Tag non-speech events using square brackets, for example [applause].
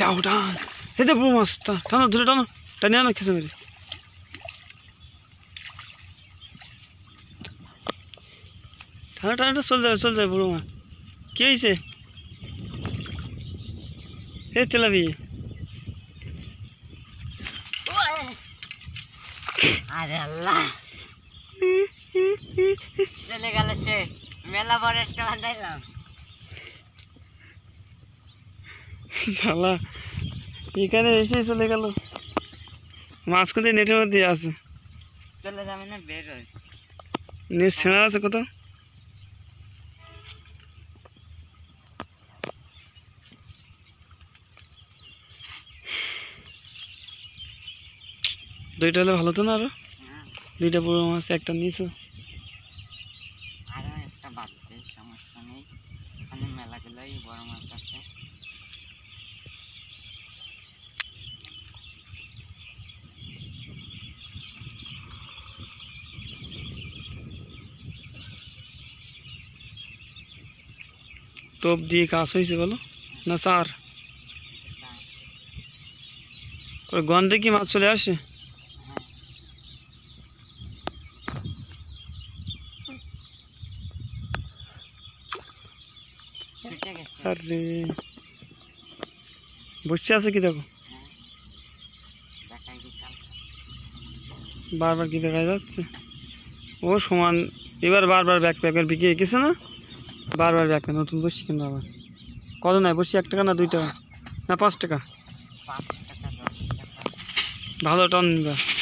টাও টান এতে পুরো মাছ টানো ধরে টানো টানে আনো খেসে মেরে টানো টানো চল যাবে চল যাবে পুরো মাছ কি হয়েছে এ তেলাবি আরে আল্লাহ [laughs] চলে গেল সে মেলা বড় একটা বান্ধাইলাম চালা এখানে এসেই চলে গেল মাঝখানে নেটের মধ্যে আছে চলে যাবে না বের হয় নেট ছেঁড়া আছে কোথাও দুইটা হলে ভালো তো না আরো হ্যাঁ। দুইটা পুরো মাছ একটা নিয়েছো আরো একটা বাদ সমস্যা নেই এখানে মেলাগুলোই বড় মাছ আছে তোপ দিয়ে কাজ হয়েছে বলো না সার গন্ধে কি মাছ চলে আসে বসছে আছে কি দেখো বারবার কি দেখা যাচ্ছে ও সমান এবার বারবার ব্যাক প্যাকের বিকে গেছে না বারবার রাখবে নতুন বসি কিনবো আবার কত নয় বসি এক টাকা না দুই টাকা না পাঁচ টাকা ভালো টন নিবা